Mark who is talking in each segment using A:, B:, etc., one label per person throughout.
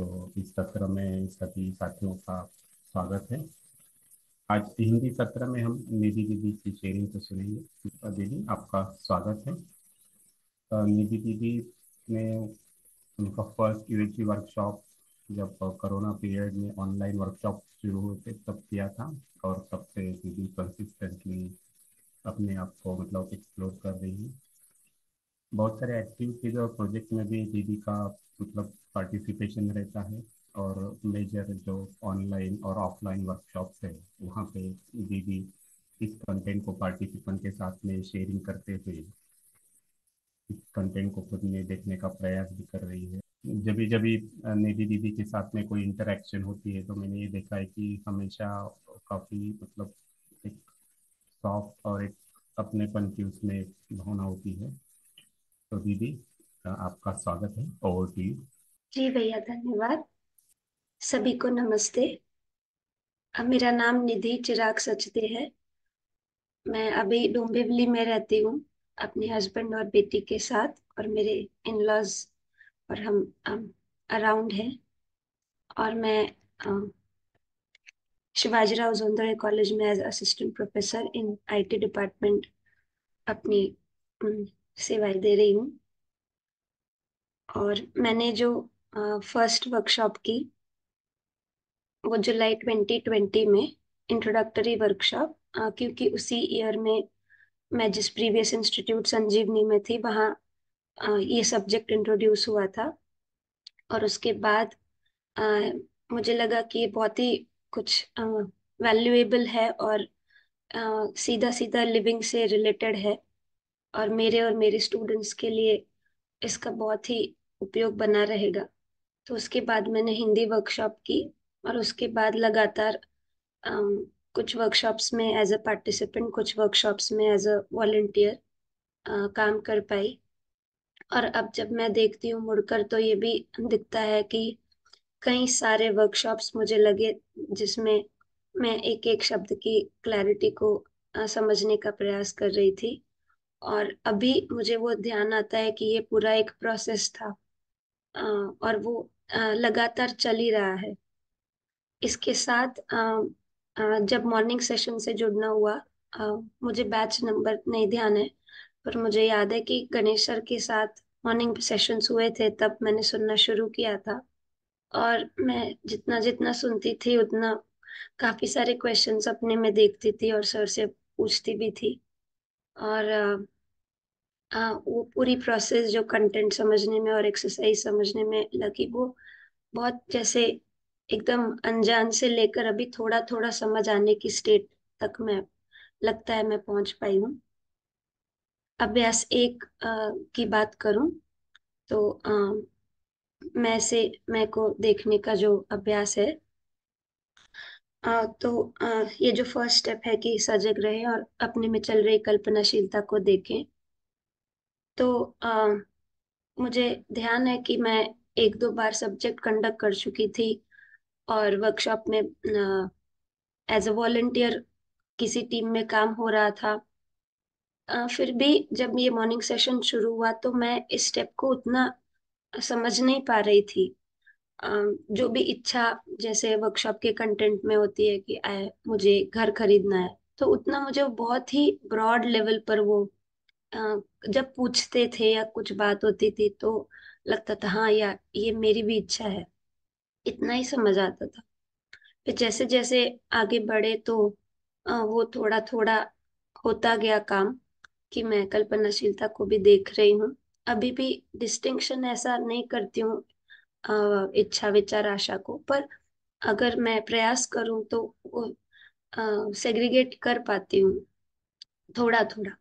A: तो इस सत्र में सभी साथियों का स्वागत है आज हिंदी सत्र में हम निधि दीदी की शेयरिंग को सुनेंगे दीदी आपका स्वागत है निधि दीदी ने उनका फर्स्ट यू वर्कशॉप जब कोरोना पीरियड में ऑनलाइन वर्कशॉप शुरू हुए थे तब किया था और तब से दीदी कंसिस्टेंटली अपने आप को मतलब एक्सप्लोर कर रही है बहुत सारे एक्टिविटीज और प्रोजेक्ट में भी दीदी का मतलब पार्टिसिपेशन रहता है और मेजर जो ऑनलाइन और ऑफलाइन वर्कशॉप है वहाँ पे दीदी इस कंटेंट को पार्टिसिपेंट के साथ में शेयरिंग करते हुए इस कंटेंट को खुद में देखने का प्रयास भी कर रही है जब भी जब भी निधि दीदी के साथ में कोई इंटरेक्शन होती है तो मैंने ये देखा है कि हमेशा काफ़ी मतलब एक सॉफ्ट और एक अपनेपन की उसमें भावना होती है तो दीदी आपका स्वागत है ओवर टू
B: जी भैया धन्यवाद सभी को नमस्ते मेरा नाम निधि चिराग सचदे है मैं अभी डोंबिवली में रहती हूँ अपने हस्बैंड और बेटी के साथ और मेरे इन लॉज और हम अराउंड हैं और मैं शिवाजीराव जोंदड़े कॉलेज में as assistant professor in IT department अपनी सेवाएं दे रही हूँ और मैंने जो फर्स्ट वर्कशॉप की वो जुलाई 2020 में इंट्रोडक्टरी वर्कशॉप क्योंकि उसी ईयर में मैं जिस प्रीवियस इंस्टीट्यूट संजीवनी में थी वहाँ ये सब्जेक्ट इंट्रोड्यूस हुआ था और उसके बाद आ, मुझे लगा कि ये बहुत ही कुछ वैल्यूएबल है और आ, सीधा सीधा लिविंग से रिलेटेड है और मेरे और मेरे स्टूडेंट्स के लिए इसका बहुत ही उपयोग बना रहेगा तो उसके बाद मैंने हिंदी वर्कशॉप की और उसके बाद लगातार कुछ वर्कशॉप्स में एज अ पार्टिसिपेंट कुछ वर्कशॉप्स में एज अ वॉल्टियर काम कर पाई और अब जब मैं देखती हूँ मुड़कर तो ये भी दिखता है कि कई सारे वर्कशॉप्स मुझे लगे जिसमें मैं एक एक शब्द की क्लैरिटी को समझने का प्रयास कर रही थी और अभी मुझे वो ध्यान आता है कि ये पूरा एक प्रोसेस था और वो लगातार चल ही रहा है इसके साथ जब मॉर्निंग सेशन से जुड़ना हुआ मुझे बैच नंबर नहीं ध्यान है पर मुझे याद है कि गणेश सर के साथ मॉर्निंग सेशंस हुए थे तब मैंने सुनना शुरू किया था और मैं जितना जितना सुनती थी उतना काफ़ी सारे क्वेश्चंस अपने में देखती थी और सर से पूछती भी थी और आ, वो पूरी प्रोसेस जो कंटेंट समझने में और एक्सरसाइज समझने में लगी वो बहुत जैसे एकदम अनजान से लेकर अभी थोड़ा थोड़ा समझ आने की स्टेट तक मैं लगता है मैं पहुंच पाई हूँ अभ्यास एक आ, की बात करूं तो आ, मैं से मैं को देखने का जो अभ्यास है आ, तो आ, ये जो फर्स्ट स्टेप है कि सजग रहे और अपने में चल रही कल्पनाशीलता को देखें तो आ, मुझे ध्यान है कि मैं एक दो बार सब्जेक्ट कंडक्ट कर चुकी थी और वर्कशॉप में एज अ वॉल्टियर किसी टीम में काम हो रहा था आ, फिर भी जब ये मॉर्निंग सेशन शुरू हुआ तो मैं इस स्टेप को उतना समझ नहीं पा रही थी जो भी इच्छा जैसे वर्कशॉप के कंटेंट में होती है कि आए मुझे घर खरीदना है तो उतना मुझे बहुत ही ब्रॉड लेवल पर वो जब पूछते थे या कुछ बात होती थी तो लगता था हाँ यार ये मेरी भी इच्छा है इतना ही समझ आता था फिर जैसे जैसे आगे बढ़े तो वो थोड़ा थोड़ा होता गया काम कि मैं कल्पनाशीलता को भी देख रही हूँ अभी भी डिस्टिंक्शन ऐसा नहीं करती हूँ इच्छा विचार आशा को पर अगर मैं प्रयास करूँ तो वो सेग्रीगेट कर पाती हूँ थोड़ा थोड़ा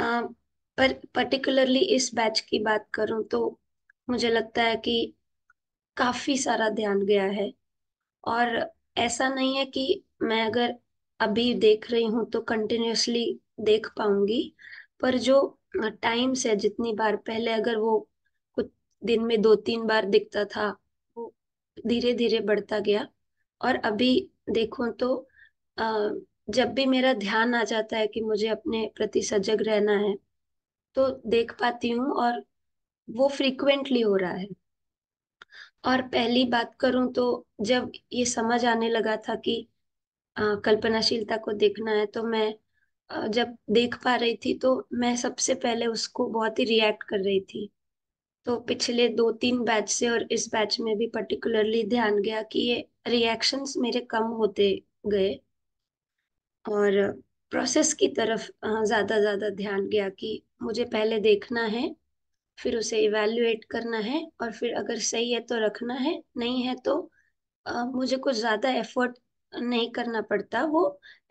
B: पर पर्टिकुलरली इस बैच की बात करूं तो मुझे लगता है कि काफी सारा ध्यान गया है और ऐसा नहीं है कि मैं अगर अभी देख रही हूं तो कंटिन्यूसली देख पाऊंगी पर जो टाइम्स है जितनी बार पहले अगर वो कुछ दिन में दो तीन बार दिखता था वो धीरे धीरे बढ़ता गया और अभी देखो तो अः जब भी मेरा ध्यान आ जाता है कि मुझे अपने प्रति सजग रहना है तो देख पाती हूँ और वो फ्रीक्वेंटली हो रहा है और पहली बात करूं तो जब ये समझ आने लगा था कि कल्पनाशीलता को देखना है तो मैं आ, जब देख पा रही थी तो मैं सबसे पहले उसको बहुत ही रिएक्ट कर रही थी तो पिछले दो तीन बैच से और इस बैच में भी पर्टिकुलरली ध्यान गया कि ये रिएक्शंस मेरे कम होते गए और प्रोसेस की तरफ ज़्यादा ज़्यादा ध्यान गया कि मुझे पहले देखना है फिर उसे इवेल्युएट करना है और फिर अगर सही है तो रखना है नहीं है तो आ, मुझे कुछ ज़्यादा एफर्ट नहीं करना पड़ता वो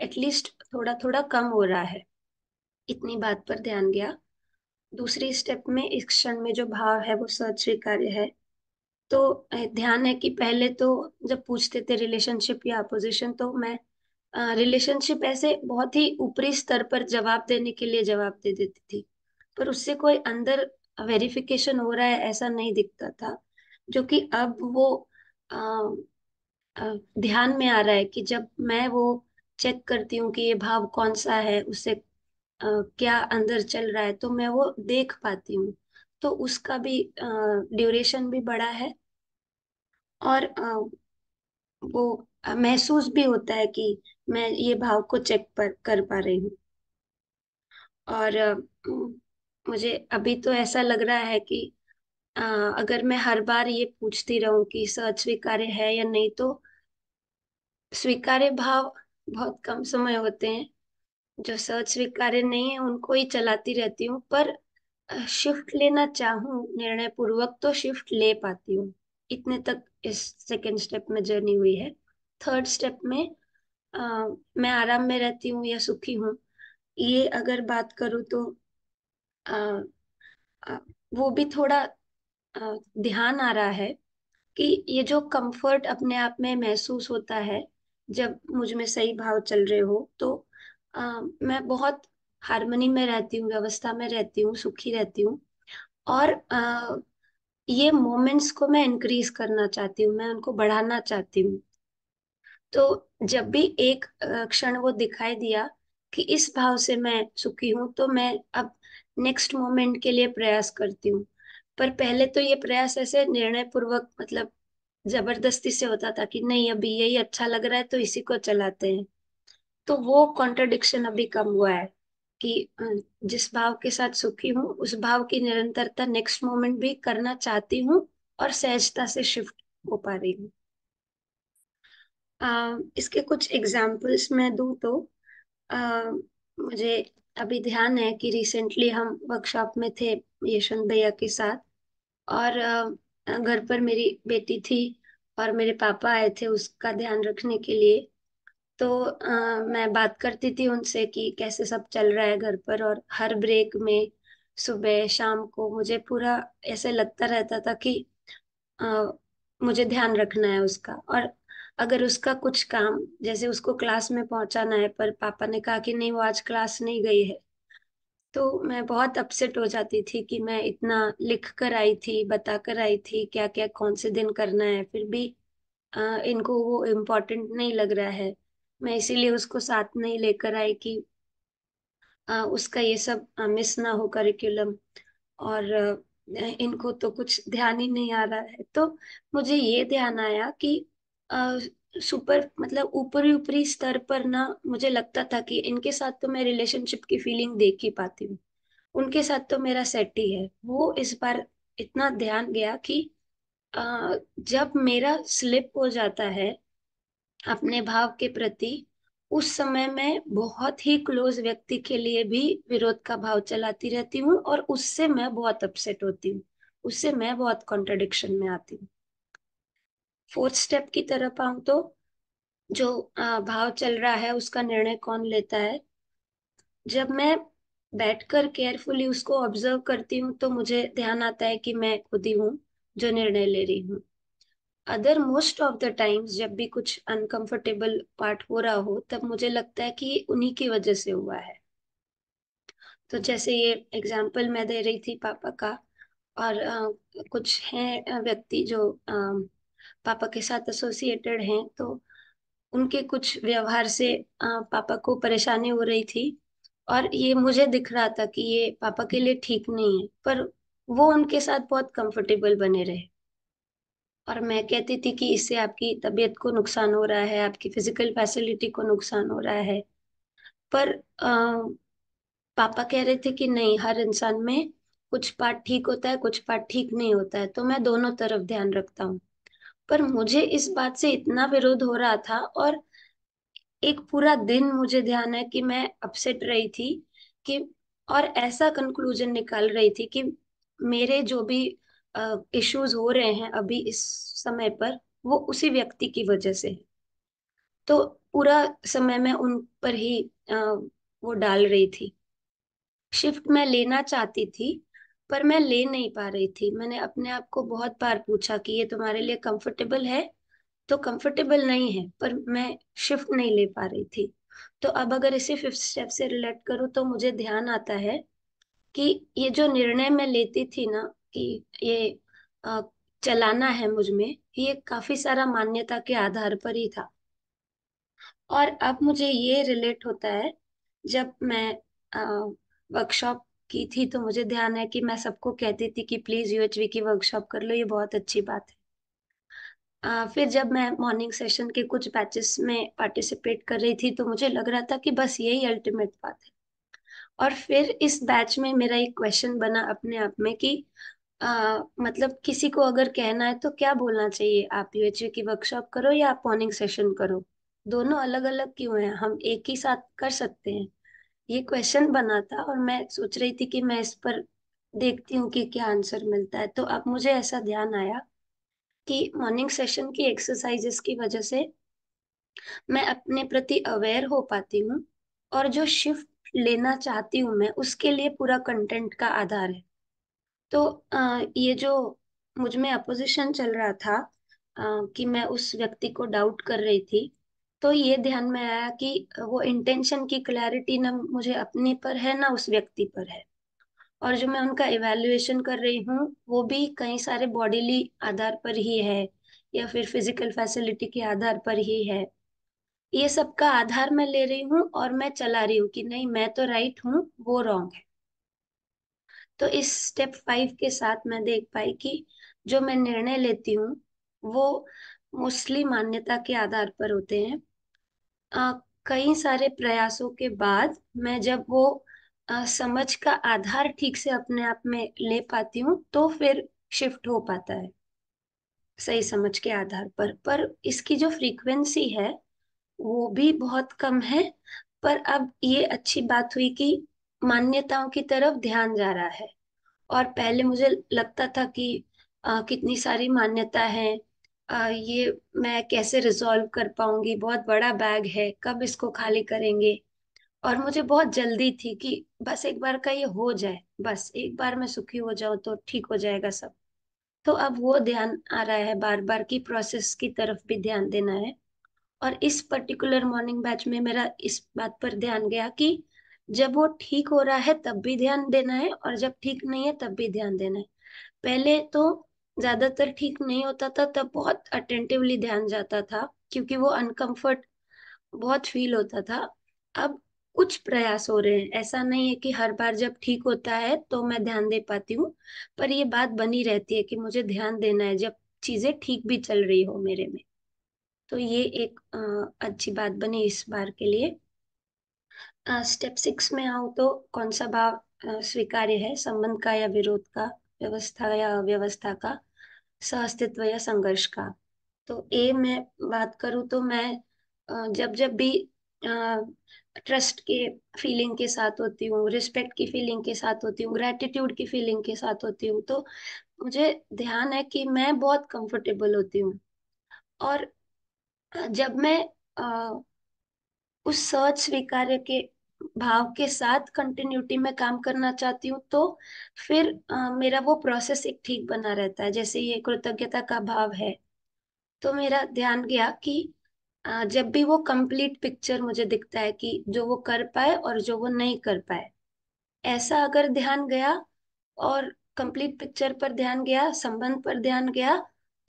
B: एटलीस्ट थोड़ा थोड़ा कम हो रहा है इतनी बात पर ध्यान गया दूसरी स्टेप में इस क्षण में जो भाव है वो सच स्वीकार्य है तो ध्यान है कि पहले तो जब पूछते थे रिलेशनशिप या अपोजिशन तो मैं रिलेशनशिप ऐसे बहुत ही ऊपरी स्तर पर जवाब देने के लिए जवाब दे देती थी पर उससे कोई अंदर वेरिफिकेशन हो रहा है ऐसा नहीं दिखता था जो कि अब वो आ, आ, ध्यान में आ रहा है कि जब मैं वो चेक करती हूँ कि ये भाव कौन सा है उसे आ, क्या अंदर चल रहा है तो मैं वो देख पाती हूँ तो उसका भी ड्यूरेशन भी बड़ा है और आ, वो महसूस भी होता है कि मैं ये भाव को चेक पर कर पा रही हूँ और मुझे अभी तो ऐसा लग रहा है कि आ, अगर मैं हर बार ये पूछती रहूं कि सच स्वीकार्य है या नहीं तो स्वीकार्य भाव बहुत कम समय होते हैं जो सच स्वीकार्य नहीं है उनको ही चलाती रहती हूँ पर शिफ्ट लेना चाहूँ निर्णय पूर्वक तो शिफ्ट ले पाती हूँ इतने तक इस सेकेंड स्टेप में जर्नी हुई है थर्ड स्टेप में आ, मैं आराम में रहती हूँ या सुखी हूँ ये अगर बात करूँ तो आ, आ, वो भी थोड़ा आ, ध्यान आ रहा है कि ये जो कंफर्ट अपने आप में महसूस होता है जब मुझ में सही भाव चल रहे हो तो आ, मैं बहुत हारमोनी में रहती हूँ व्यवस्था में रहती हूँ सुखी रहती हूँ और आ, ये मोमेंट्स को मैं इंक्रीज करना चाहती हूँ मैं उनको बढ़ाना चाहती हूँ तो जब भी एक क्षण वो दिखाई दिया कि इस भाव से मैं सुखी हूँ तो मैं अब नेक्स्ट मोमेंट के लिए प्रयास करती हूँ पर पहले तो ये प्रयास ऐसे निर्णय पूर्वक मतलब जबरदस्ती से होता था कि नहीं अभी यही अच्छा लग रहा है तो इसी को चलाते हैं तो वो कॉन्ट्रडिक्शन अभी कम हुआ है कि जिस भाव के साथ सुखी हूँ उस भाव की निरंतरता नेक्स्ट मोमेंट भी करना चाहती हूँ और सहजता से शिफ्ट हो पा रही हूँ इसके कुछ एग्जाम्पल्स मैं दूँ तो आ, मुझे अभी ध्यान है कि रिसेंटली हम वर्कशॉप में थे यशवंत भैया के साथ और घर पर मेरी बेटी थी और मेरे पापा आए थे उसका ध्यान रखने के लिए तो आ, मैं बात करती थी उनसे कि कैसे सब चल रहा है घर पर और हर ब्रेक में सुबह शाम को मुझे पूरा ऐसे लगता रहता था कि आ, मुझे ध्यान रखना है उसका और अगर उसका कुछ काम जैसे उसको क्लास में पहुंचाना है पर पापा ने कहा कि नहीं वो आज क्लास नहीं गई है तो मैं बहुत अपसेट हो जाती थी कि मैं इतना लिख कर आई थी बता कर आई थी क्या क्या कौन से दिन करना है फिर भी आ, इनको वो इम्पोर्टेंट नहीं लग रहा है मैं इसीलिए उसको साथ नहीं लेकर आई कि आ, उसका ये सब आ, मिस ना हो करिकुलम और आ, इनको तो कुछ ध्यान ही नहीं आ रहा है तो मुझे ये ध्यान आया कि सुपर मतलब ऊपरी ऊपरी स्तर पर ना मुझे लगता था कि इनके साथ तो मैं रिलेशनशिप की फीलिंग देख ही पाती हूँ उनके साथ तो मेरा सेट ही है वो इस बार इतना ध्यान गया कि आ, जब मेरा स्लिप हो जाता है अपने भाव के प्रति उस समय मैं बहुत ही क्लोज व्यक्ति के लिए भी विरोध का भाव चलाती रहती हूँ और उससे मैं बहुत अपसेट होती हूँ उससे मैं बहुत कॉन्ट्रडिक्शन में आती हूँ फोर्थ स्टेप की तरफ आऊं तो जो भाव चल रहा है उसका निर्णय कौन लेता है जब मैं बैठकर केयरफुली उसको ऑब्जर्व करती हूँ तो मुझे ध्यान आता है कि मैं खुद ही हूँ जो निर्णय ले रही हूँ other most of the times जब भी कुछ अनकंफर्टेबल पार्ट हो रहा हो तब मुझे लगता है कि उन्हीं की वजह से हुआ है तो जैसे ये एग्जाम्पल मैं दे रही थी पापा का और आ, कुछ है व्यक्ति जो आ, पापा के साथ एसोसिएटेड हैं तो उनके कुछ व्यवहार से पापा को परेशानी हो रही थी और ये मुझे दिख रहा था कि ये पापा के लिए ठीक नहीं है पर वो उनके साथ बहुत कंफर्टेबल बने रहे और मैं कहती थी कि इससे आपकी तबीयत को नुकसान हो रहा है आपकी फिजिकल फैसिलिटी को नुकसान हो रहा है पर आ, पापा कह रहे थे कि नहीं हर इंसान में कुछ पार्ट ठीक होता है कुछ पार्ट ठीक नहीं होता है तो मैं दोनों तरफ ध्यान रखता हूँ पर मुझे इस बात से इतना विरोध हो रहा था और एक पूरा दिन मुझे ध्यान है कि मैं अपसेट रही थी कि और ऐसा कंक्लूजन निकाल रही थी कि मेरे जो भी इश्यूज हो रहे हैं अभी इस समय पर वो उसी व्यक्ति की वजह से तो पूरा समय मैं उन पर ही आ, वो डाल रही थी शिफ्ट मैं लेना चाहती थी पर मैं ले नहीं पा रही थी मैंने अपने आप को बहुत बार पूछा कि ये तुम्हारे लिए कंफर्टेबल है तो कंफर्टेबल नहीं है पर मैं शिफ्ट नहीं ले पा रही थी तो अब अगर इसी फिफ्थ स्टेप से रिलेट करूँ तो मुझे ध्यान आता है कि ये जो निर्णय मैं लेती थी ना कि ये चलाना है मुझ में ये काफी सारा मान्यता के आधार पर ही था और अब मुझे ये रिलेट होता है जब मैं वर्कशॉप की थी तो मुझे ध्यान है कि मैं सबको कहती थी कि प्लीज यूएचवी की वर्कशॉप कर लो ये बहुत अच्छी बात है आ, फिर जब मैं मॉर्निंग सेशन के कुछ बैचेस में पार्टिसिपेट कर रही थी तो मुझे लग रहा था कि बस यही अल्टीमेट बात है और फिर इस बैच में मेरा एक क्वेश्चन बना अपने आप में कि आ, मतलब किसी को अगर कहना है तो क्या बोलना चाहिए आप यूएचवी की वर्कशॉप करो या आप मॉर्निंग सेशन करो दोनों अलग अलग क्यों हैं हम एक ही साथ कर सकते हैं ये क्वेश्चन बना था और मैं सोच रही थी कि मैं इस पर देखती हूँ कि क्या आंसर मिलता है तो अब मुझे ऐसा ध्यान आया कि मॉर्निंग सेशन की एक्सरसाइजेस की वजह से मैं अपने प्रति अवेयर हो पाती हूँ और जो शिफ्ट लेना चाहती हूँ मैं उसके लिए पूरा कंटेंट का आधार है तो आ, ये जो मुझ में अपोजिशन चल रहा था आ, कि मैं उस व्यक्ति को डाउट कर रही थी तो ये ध्यान में आया कि वो इंटेंशन की क्लैरिटी ना मुझे अपने पर है ना उस व्यक्ति पर है और जो मैं उनका इवेल्युएशन कर रही हूँ वो भी कई सारे बॉडीली आधार पर ही है या फिर फिजिकल फैसिलिटी के आधार पर ही है ये सबका आधार मैं ले रही हूँ और मैं चला रही हूँ कि नहीं मैं तो राइट हूँ वो रॉन्ग है तो इस स्टेप फाइव के साथ मैं देख पाई कि जो मैं निर्णय लेती हूँ वो मोस्टली मान्यता के आधार पर होते हैं कई सारे प्रयासों के बाद मैं जब वो आ, समझ का आधार ठीक से अपने आप में ले पाती हूँ तो फिर शिफ्ट हो पाता है सही समझ के आधार पर पर इसकी जो फ्रीक्वेंसी है वो भी बहुत कम है पर अब ये अच्छी बात हुई कि मान्यताओं की तरफ ध्यान जा रहा है और पहले मुझे लगता था कि आ, कितनी सारी मान्यता है आ, ये मैं कैसे रिजॉल्व कर पाऊंगी बहुत बड़ा बैग है कब इसको खाली करेंगे और मुझे बहुत जल्दी थी कि बस एक बार का ये हो जाए बस एक बार मैं सुखी हो जाऊं तो ठीक हो जाएगा सब तो अब वो ध्यान आ रहा है बार बार की प्रोसेस की तरफ भी ध्यान देना है और इस पर्टिकुलर मॉर्निंग बैच में मेरा इस बात पर ध्यान गया कि जब वो ठीक हो रहा है तब भी ध्यान देना है और जब ठीक नहीं है तब भी ध्यान देना है पहले तो ज्यादातर ठीक नहीं होता था तब बहुत अटेंटिवली ध्यान जाता था क्योंकि वो अनकंफर्ट बहुत फील होता था अब कुछ प्रयास हो रहे हैं ऐसा नहीं है कि हर बार जब ठीक होता है तो मैं ध्यान दे पाती हूँ पर ये बात बनी रहती है कि मुझे ध्यान देना है जब चीजें ठीक भी चल रही हो मेरे में तो ये एक आ, अच्छी बात बनी इस बार के लिए आ, स्टेप सिक्स में आऊँ तो कौन सा भाव स्वीकार्य है संबंध का या विरोध का व्यवस्था या अव्यवस्था का सहअस्तित्व या संघर्ष का तो ए में बात करूं तो मैं जब जब भी ट्रस्ट के फीलिंग के साथ होती हूँ रिस्पेक्ट की फीलिंग के साथ होती हूँ ग्रेटिट्यूड की फीलिंग के साथ होती हूँ तो मुझे ध्यान है कि मैं बहुत कंफर्टेबल होती हूँ और जब मैं आ, उस सर्च स्वीकार्य के भाव के साथ कंटिन्यूटी में काम करना चाहती हूँ तो फिर आ, मेरा वो प्रोसेस एक ठीक बना रहता है जैसे ये कृतज्ञता का भाव है तो मेरा ध्यान गया कि आ, जब भी वो कंप्लीट पिक्चर मुझे दिखता है कि जो वो कर पाए और जो वो नहीं कर पाए ऐसा अगर ध्यान गया और कंप्लीट पिक्चर पर ध्यान गया संबंध पर ध्यान गया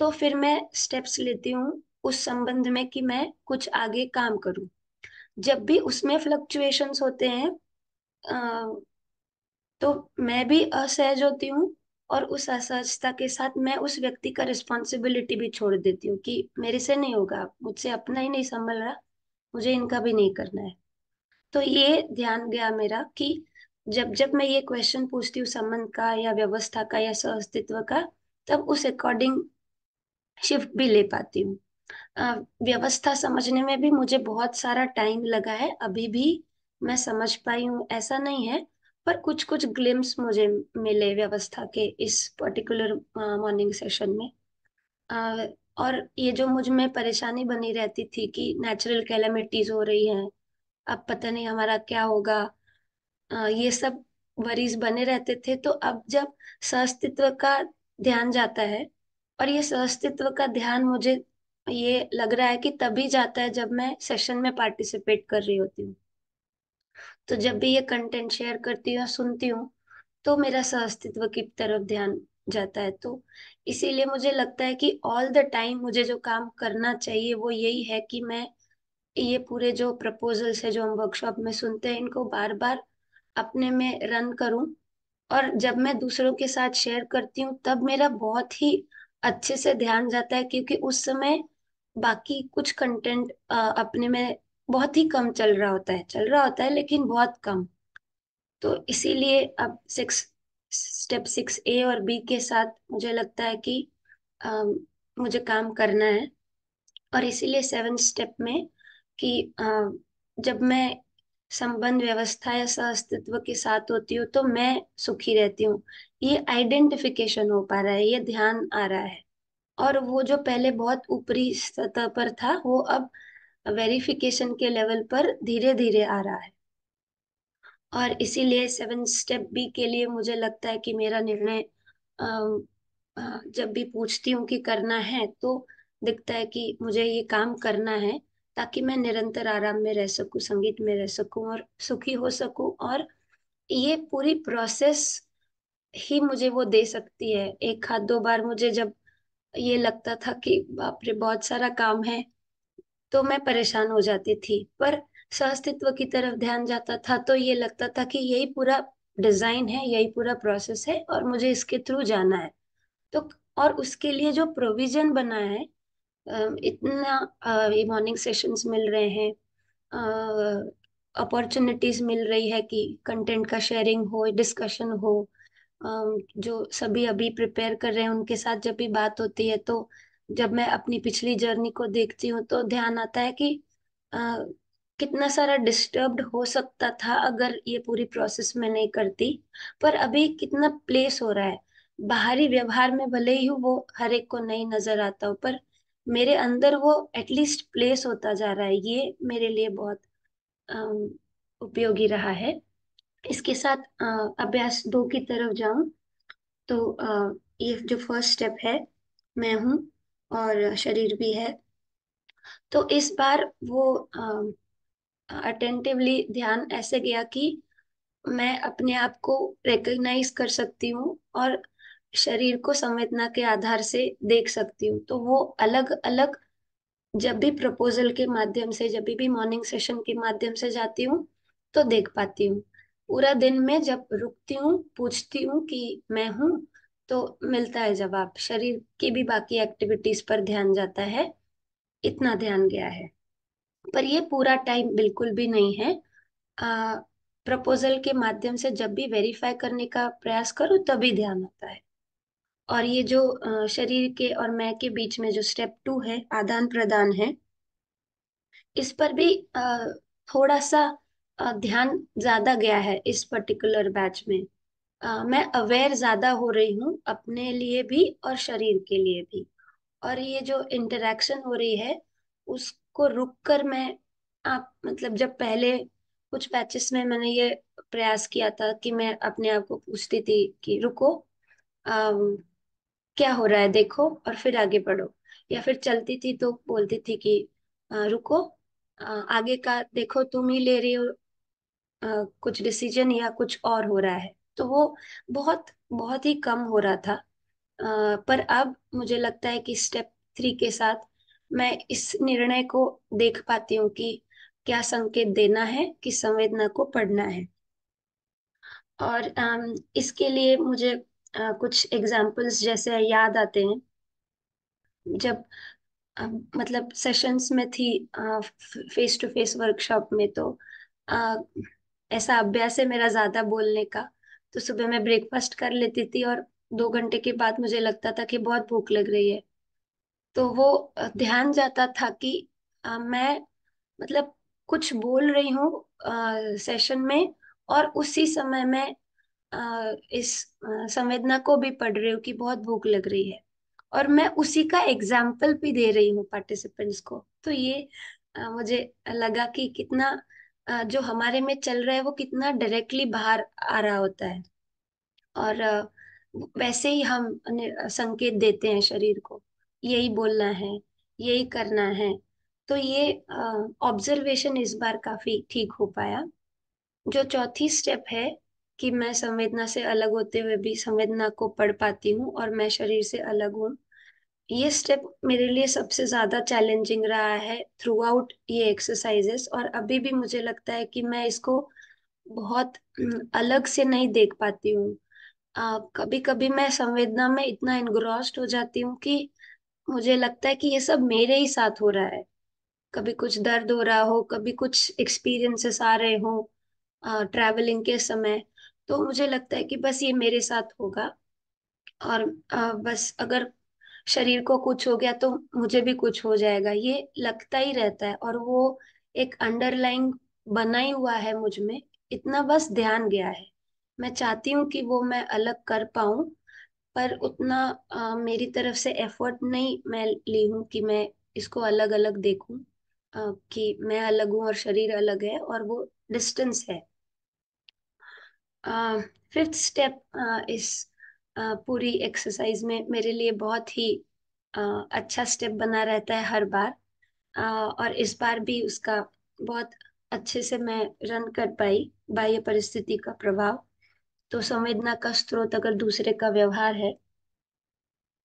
B: तो फिर मैं स्टेप्स लेती हूँ उस संबंध में कि मैं कुछ आगे काम करूँ जब भी उसमें फ्लक्चुएशंस होते हैं अं, तो मैं भी असहज होती हूँ और उस असहजता के साथ मैं उस व्यक्ति का रिस्पॉन्सिबिलिटी भी छोड़ देती हूँ कि मेरे से नहीं होगा मुझसे अपना ही नहीं संभल रहा मुझे इनका भी नहीं करना है तो ये ध्यान गया मेरा कि जब जब मैं ये क्वेश्चन पूछती हूँ संबंध का या व्यवस्था का या सह का तब उस अकॉर्डिंग शिफ्ट भी ले पाती हूँ व्यवस्था समझने में भी मुझे बहुत सारा टाइम लगा है अभी भी मैं समझ पाई हूँ ऐसा नहीं है पर कुछ कुछ ग्लिम्स मुझे मिले व्यवस्था के इस पर्टिकुलर मॉर्निंग सेशन में आ, और ये जो मुझ में परेशानी बनी रहती थी कि नेचुरल कैलमिटीज हो रही हैं अब पता नहीं हमारा क्या होगा आ, ये सब वरीज बने रहते थे तो अब जब सअस्तित्व का ध्यान जाता है और ये सस्तित्व का ध्यान मुझे ये लग रहा है कि तभी जाता है जब मैं सेशन में पार्टिसिपेट कर रही होती हूँ तो जब भी ये कंटेंट शेयर करती हूँ सुनती हूँ तो मेरा सहअस्तित्व की तरफ ध्यान जाता है तो इसीलिए मुझे लगता है कि ऑल द टाइम मुझे जो काम करना चाहिए वो यही है कि मैं ये पूरे जो प्रपोजल्स है जो हम वर्कशॉप में सुनते हैं इनको बार बार अपने में रन करूं और जब मैं दूसरों के साथ शेयर करती हूँ तब मेरा बहुत ही अच्छे से ध्यान जाता है क्योंकि उस समय बाकी कुछ कंटेंट अपने में बहुत ही कम चल रहा होता है चल रहा होता है लेकिन बहुत कम तो इसीलिए अब सिक्स स्टेप सिक्स ए और बी के साथ मुझे लगता है कि आ, मुझे काम करना है और इसीलिए सेवन स्टेप में कि आ, जब मैं संबंध व्यवस्था या सहअस्तित्व के साथ होती हूँ तो मैं सुखी रहती हूँ ये आइडेंटिफिकेशन हो पा रहा है ये ध्यान आ रहा है और वो जो पहले बहुत ऊपरी सतह पर था वो अब वेरिफिकेशन के लेवल पर धीरे धीरे आ रहा है और इसीलिए सेवन स्टेप बी के लिए मुझे लगता है कि मेरा निर्णय जब भी पूछती हूँ कि करना है तो दिखता है कि मुझे ये काम करना है ताकि मैं निरंतर आराम में रह सकूं संगीत में रह सकूं और सुखी हो सकूं और ये पूरी प्रोसेस ही मुझे वो दे सकती है एक हाथ दो बार मुझे जब ये लगता था कि बाप रे बहुत सारा काम है तो मैं परेशान हो जाती थी पर सहअस्तित्व की तरफ ध्यान जाता था तो ये लगता था कि यही पूरा डिजाइन है यही पूरा प्रोसेस है और मुझे इसके थ्रू जाना है तो और उसके लिए जो प्रोविजन बना है इतना ये मॉर्निंग सेशंस मिल रहे हैं अपॉर्चुनिटीज मिल रही है कि कंटेंट का शेयरिंग हो डिस्कशन हो जो सभी अभी प्रिपेयर कर रहे हैं उनके साथ जब भी बात होती है तो जब मैं अपनी पिछली जर्नी को देखती हूँ तो ध्यान आता है कि आ, कितना सारा डिस्टर्ब्ड हो सकता था अगर ये पूरी प्रोसेस में नहीं करती पर अभी कितना प्लेस हो रहा है बाहरी व्यवहार में भले ही वो हर एक को नहीं नजर आता हो पर मेरे अंदर वो एटलीस्ट प्लेस होता जा रहा है ये मेरे लिए बहुत उपयोगी रहा है इसके साथ अभ्यास दो की तरफ जाऊं तो ये जो फर्स्ट स्टेप है मैं हूं और शरीर भी है तो इस बार वो अटेंटिवली ध्यान ऐसे गया कि मैं अपने आप को रिकग्नाइज कर सकती हूँ और शरीर को संवेदना के आधार से देख सकती हूँ तो वो अलग अलग जब भी प्रपोजल के माध्यम से जब भी मॉर्निंग सेशन के माध्यम से जाती हूँ तो देख पाती हूँ पूरा दिन में जब रुकती हूँ पूछती हूँ कि मैं हूँ तो मिलता है जवाब शरीर की भी बाकी एक्टिविटीज पर ध्यान जाता है इतना ध्यान गया है पर ये पूरा टाइम बिल्कुल भी नहीं है आ, प्रपोजल के माध्यम से जब भी वेरीफाई करने का प्रयास करो तभी ध्यान आता है और ये जो शरीर के और मैं के बीच में जो स्टेप टू है आदान प्रदान है इस पर भी थोड़ा सा ध्यान ज्यादा गया है इस पर्टिकुलर बैच में आ, मैं अवेयर ज्यादा हो रही हूँ अपने लिए भी और शरीर के लिए भी और ये जो इंटरेक्शन हो रही है उसको रुक कर मैं आप मतलब जब पहले कुछ बैचेस में मैंने ये प्रयास किया था कि मैं अपने आप को पूछती थी कि रुको आ, क्या हो रहा है देखो और फिर आगे बढ़ो या फिर चलती थी तो बोलती थी कि आ, रुको आ, आगे का देखो तुम ही ले रही हो कुछ डिसीजन या कुछ और हो रहा है तो वो बहुत बहुत ही कम हो रहा था पर अब मुझे लगता है कि स्टेप थ्री के साथ मैं इस निर्णय को देख पाती हूँ कि क्या संकेत देना है कि संवेदना को पढ़ना है और इसके लिए मुझे कुछ एग्जाम्पल्स जैसे याद आते हैं जब मतलब सेशंस में थी फेस टू फेस वर्कशॉप में तो ऐसा अभ्यास है मेरा ज्यादा बोलने का तो सुबह मैं ब्रेकफास्ट कर लेती थी और दो घंटे के बाद मुझे लगता था कि बहुत भूख लग रही है तो वो ध्यान जाता था कि आ, मैं मतलब कुछ बोल रही हूँ सेशन में और उसी समय में आ, इस संवेदना को भी पढ़ रही हूँ कि बहुत भूख लग रही है और मैं उसी का एग्जाम्पल भी दे रही हूँ पार्टिसिपेंट्स को तो ये आ, मुझे लगा कि कितना जो हमारे में चल रहा है वो कितना डायरेक्टली बाहर आ रहा होता है और वैसे ही हम संकेत देते हैं शरीर को यही बोलना है यही करना है तो ये ऑब्जर्वेशन इस बार काफी ठीक हो पाया जो चौथी स्टेप है कि मैं संवेदना से अलग होते हुए भी संवेदना को पढ़ पाती हूँ और मैं शरीर से अलग हूँ ये स्टेप मेरे लिए सबसे ज़्यादा चैलेंजिंग रहा है थ्रू आउट ये एक्सरसाइजेस और अभी भी मुझे लगता है कि मैं इसको बहुत हम्म, अलग से नहीं देख पाती हूँ कभी कभी मैं संवेदना में इतना इनग्रॉस्ड हो जाती हूँ कि मुझे लगता है कि ये सब मेरे ही साथ हो रहा है कभी कुछ दर्द हो रहा हो कभी कुछ एक्सपीरियंसेस आ रहे हो ट्रैवलिंग के समय तो मुझे लगता है कि बस ये मेरे साथ होगा और आ, बस अगर शरीर को कुछ हो गया तो मुझे भी कुछ हो जाएगा ये लगता ही रहता है और वो एक अंडरलाइन बना ही हुआ है मुझ में इतना बस ध्यान गया है मैं चाहती हूँ कि वो मैं अलग कर पाऊँ पर उतना आ, मेरी तरफ से एफर्ट नहीं मैं ली हूँ कि मैं इसको अलग अलग देखूँ कि मैं अलग हूँ और शरीर अलग है और वो डिस्टेंस है फिफ्थ स्टेप इस पूरी एक्सरसाइज में मेरे लिए बहुत ही अच्छा स्टेप बना रहता है हर बार और इस बार भी उसका बहुत अच्छे से मैं रन कर पाई बाह्य परिस्थिति का प्रभाव तो संवेदना का स्रोत अगर दूसरे का व्यवहार है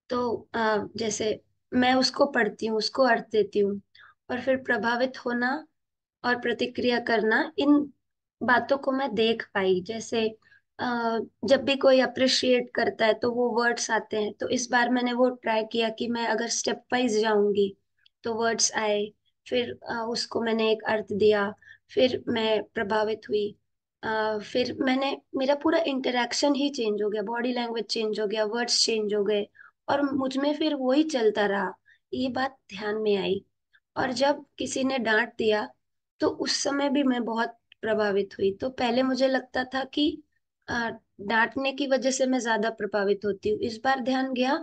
B: तो जैसे मैं उसको पढ़ती हूँ उसको अर्थ देती हूँ और फिर प्रभावित होना और प्रतिक्रिया करना इन बातों को मैं देख पाई जैसे जब भी कोई अप्रिशिएट करता है तो वो वर्ड्स आते हैं तो इस बार मैंने वो ट्राई किया कि मैं अगर स्टेप वाइज जाऊंगी तो वर्ड्स आए फिर उसको मैंने एक अर्थ दिया फिर मैं प्रभावित हुई फिर मैंने मेरा पूरा इंटरेक्शन ही चेंज हो गया बॉडी लैंग्वेज चेंज हो गया वर्ड्स चेंज हो गए और मुझ में फिर वही चलता रहा ये बात ध्यान में आई और जब किसी ने डांट दिया तो उस समय भी मैं बहुत प्रभावित हुई तो पहले मुझे लगता था कि डांटने की वजह से मैं ज्यादा प्रभावित होती हूँ इस बार ध्यान गया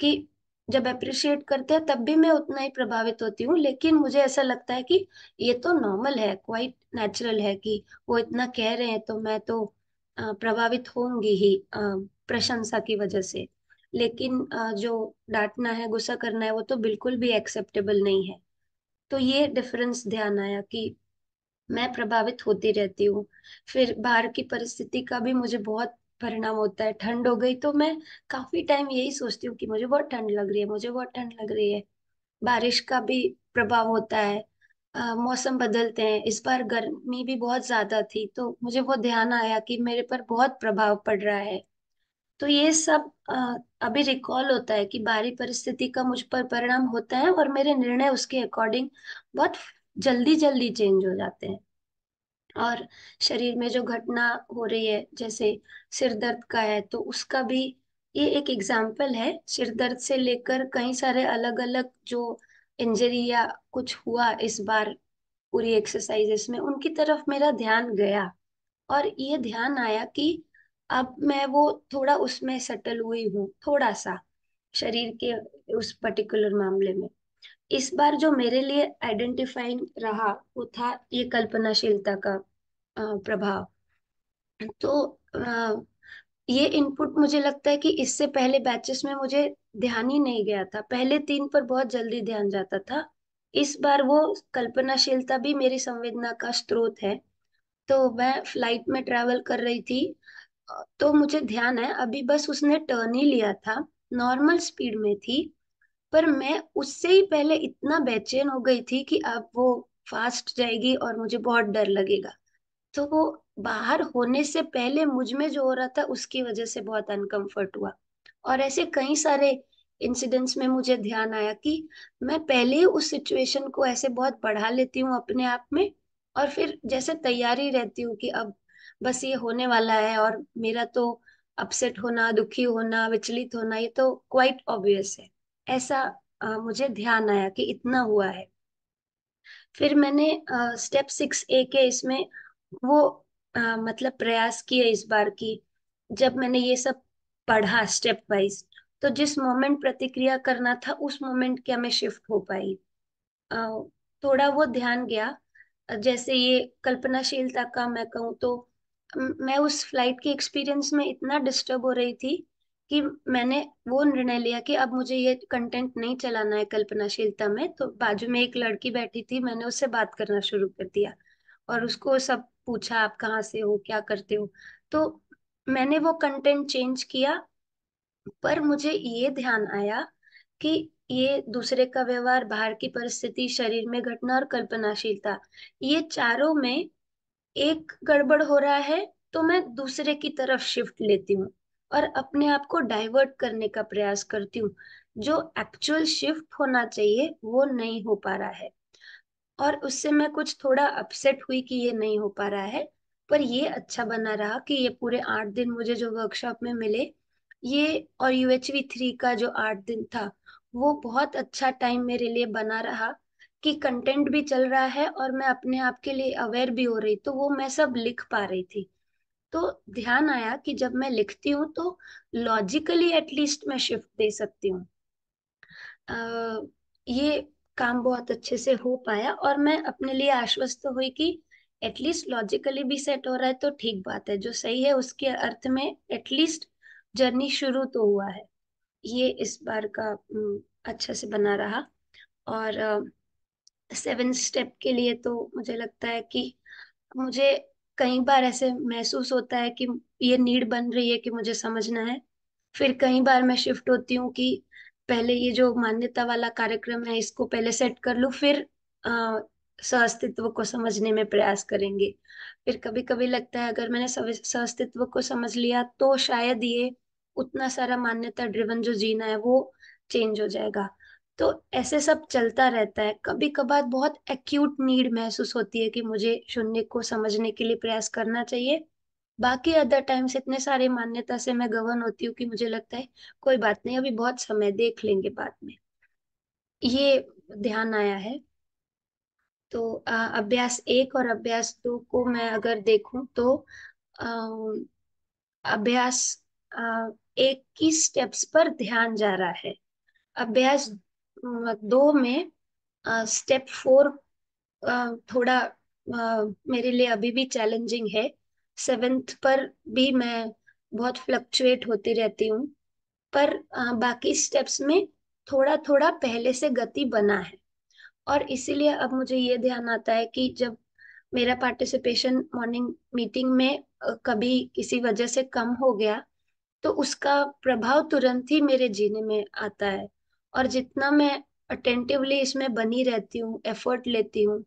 B: कि जब अप्रिशिएट करते हैं तब भी मैं उतना ही प्रभावित होती हूँ लेकिन मुझे ऐसा लगता है कि ये तो नॉर्मल है क्वाइट नेचुरल है कि वो इतना कह रहे हैं तो मैं तो प्रभावित होंगी ही प्रशंसा की वजह से लेकिन जो डांटना है गुस्सा करना है वो तो बिल्कुल भी एक्सेप्टेबल नहीं है तो ये डिफरेंस ध्यान आया कि मैं प्रभावित होती रहती हूँ फिर बाहर की परिस्थिति का भी मुझे बहुत परिणाम होता है ठंड हो गई तो मैं काफी टाइम यही सोचती हूँ कि मुझे बहुत ठंड लग रही है मुझे बहुत ठंड लग रही है बारिश का भी प्रभाव होता है आ, मौसम बदलते हैं इस बार गर्मी भी बहुत ज्यादा थी तो मुझे वो ध्यान आया कि मेरे पर बहुत प्रभाव पड़ रहा है तो ये सब आ, अभी रिकॉल होता है कि बाहरी परिस्थिति का मुझ पर परिणाम होता है और मेरे निर्णय उसके अकॉर्डिंग बहुत जल्दी जल्दी चेंज हो जाते हैं और शरीर में जो घटना हो रही है जैसे सिर दर्द का है तो उसका भी ये एक एग्जाम्पल है सिर दर्द से लेकर कई सारे अलग अलग जो इंजरी या कुछ हुआ इस बार पूरी एक्सरसाइजेस में उनकी तरफ मेरा ध्यान गया और ये ध्यान आया कि अब मैं वो थोड़ा उसमें सेटल हुई हूँ थोड़ा सा शरीर के उस पर्टिकुलर मामले में इस बार जो मेरे लिए आइडेंटिफाइंग रहा वो था ये कल्पनाशीलता का प्रभाव तो ये इनपुट मुझे लगता है कि इससे पहले बैचेस में मुझे ध्यान ही नहीं गया था पहले तीन पर बहुत जल्दी ध्यान जाता था इस बार वो कल्पनाशीलता भी मेरी संवेदना का स्रोत है तो मैं फ्लाइट में ट्रैवल कर रही थी तो मुझे ध्यान है अभी बस उसने टर्न ही लिया था नॉर्मल स्पीड में थी पर मैं उससे ही पहले इतना बेचैन हो गई थी कि अब वो फास्ट जाएगी और मुझे बहुत डर लगेगा तो वो बाहर होने से पहले मुझ में जो हो रहा था उसकी वजह से बहुत अनकंफर्ट हुआ और ऐसे कई सारे इंसिडेंट्स में मुझे ध्यान आया कि मैं पहले ही उस सिचुएशन को ऐसे बहुत बढ़ा लेती हूँ अपने आप में और फिर जैसे तैयारी रहती हूँ कि अब बस ये होने वाला है और मेरा तो अपसेट होना दुखी होना विचलित होना ये तो क्वाइट ऑब्वियस है ऐसा आ, मुझे ध्यान आया कि इतना हुआ है फिर मैंने आ, स्टेप सिक्स ए के इसमें वो आ, मतलब प्रयास किए इस बार की जब मैंने ये सब पढ़ा स्टेप वाइज तो जिस मोमेंट प्रतिक्रिया करना था उस मोमेंट क्या मैं शिफ्ट हो पाई थोड़ा वो ध्यान गया जैसे ये कल्पनाशीलता का मैं कहूँ तो मैं उस फ्लाइट के एक्सपीरियंस में इतना डिस्टर्ब हो रही थी कि मैंने वो निर्णय लिया कि अब मुझे ये कंटेंट नहीं चलाना है कल्पनाशीलता में तो बाजू में एक लड़की बैठी थी मैंने उससे बात करना शुरू कर दिया और उसको सब पूछा आप कहाँ से हो क्या करते हो तो मैंने वो कंटेंट चेंज किया पर मुझे ये ध्यान आया कि ये दूसरे का व्यवहार बाहर की परिस्थिति शरीर में घटना और कल्पनाशीलता ये चारों में एक गड़बड़ हो रहा है तो मैं दूसरे की तरफ शिफ्ट लेती हूँ और अपने आप को डाइवर्ट करने का प्रयास करती हूँ जो एक्चुअल शिफ्ट होना चाहिए वो नहीं हो पा रहा है और उससे मैं कुछ थोड़ा अपसेट हुई कि ये नहीं हो पा रहा है पर ये अच्छा बना रहा कि ये पूरे आठ दिन मुझे जो वर्कशॉप में मिले ये और यू एच वी थ्री का जो आठ दिन था वो बहुत अच्छा टाइम मेरे लिए बना रहा कि कंटेंट भी चल रहा है और मैं अपने आप के लिए अवेयर भी हो रही तो वो मैं सब लिख पा रही थी तो ध्यान आया कि जब मैं लिखती हूँ तो लॉजिकली एटलीस्ट मैं शिफ्ट दे सकती हूँ ये काम बहुत अच्छे से हो पाया और मैं अपने लिए आश्वस्त हुई कि एटलीस्ट लॉजिकली भी सेट हो रहा है तो ठीक बात है जो सही है उसके अर्थ में एटलीस्ट जर्नी शुरू तो हुआ है ये इस बार का अच्छा से बना रहा और सेवन uh, स्टेप के लिए तो मुझे लगता है कि मुझे कई बार ऐसे महसूस होता है कि ये नीड बन रही है कि मुझे समझना है फिर कई बार मैं शिफ्ट होती हूँ कि पहले ये जो मान्यता वाला कार्यक्रम है इसको पहले सेट कर लू फिर अस्तित्व को समझने में प्रयास करेंगे फिर कभी कभी लगता है अगर मैंने सहअस्तित्व को समझ लिया तो शायद ये उतना सारा मान्यता ड्रिवन जो जीना है वो चेंज हो जाएगा तो ऐसे सब चलता रहता है कभी कभार बहुत एक्यूट नीड महसूस होती है कि मुझे शून्य को समझने के लिए प्रयास करना चाहिए बाकी अदर टाइम्स इतने सारे मान्यता से मैं गवन होती हूँ कि मुझे लगता है कोई बात नहीं अभी बहुत समय देख लेंगे बाद में ये ध्यान आया है तो अभ्यास एक और अभ्यास दो को मैं अगर देखूं तो अभ्यास एक की स्टेप्स पर ध्यान जा रहा है अभ्यास दो में स्टेप फोर थोड़ा मेरे लिए अभी भी चैलेंजिंग है सेवेंथ पर भी मैं बहुत फ्लक्चुएट होती रहती हूँ पर बाकी स्टेप्स में थोड़ा थोड़ा पहले से गति बना है और इसीलिए अब मुझे ये ध्यान आता है कि जब मेरा पार्टिसिपेशन मॉर्निंग मीटिंग में कभी किसी वजह से कम हो गया तो उसका प्रभाव तुरंत ही मेरे जीने में आता है और जितना मैं अटेंटिवली इसमें बनी रहती हूँ एफर्ट लेती हूँ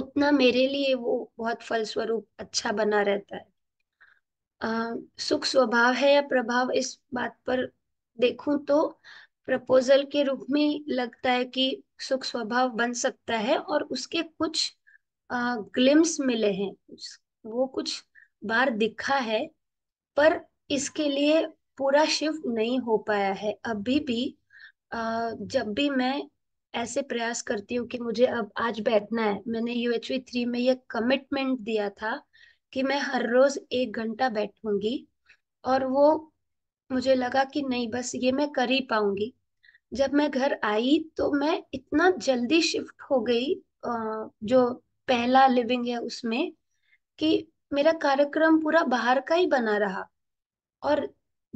B: उतना मेरे लिए वो बहुत फलस्वरूप अच्छा बना रहता है सुख स्वभाव है या प्रभाव इस बात पर देखूं तो प्रपोजल के रूप में लगता है कि सुख स्वभाव बन सकता है और उसके कुछ ग्लिम्स मिले हैं वो कुछ बार दिखा है पर इसके लिए पूरा शिफ्ट नहीं हो पाया है अभी भी जब भी मैं ऐसे प्रयास करती हूँ कि मुझे अब आज बैठना है मैंने यूएच थ्री में यह कमिटमेंट दिया था कि मैं हर रोज एक घंटा बैठूंगी और वो मुझे लगा कि नहीं बस ये मैं कर ही पाऊंगी जब मैं घर आई तो मैं इतना जल्दी शिफ्ट हो गई जो पहला लिविंग है उसमें कि मेरा कार्यक्रम पूरा बाहर का ही बना रहा और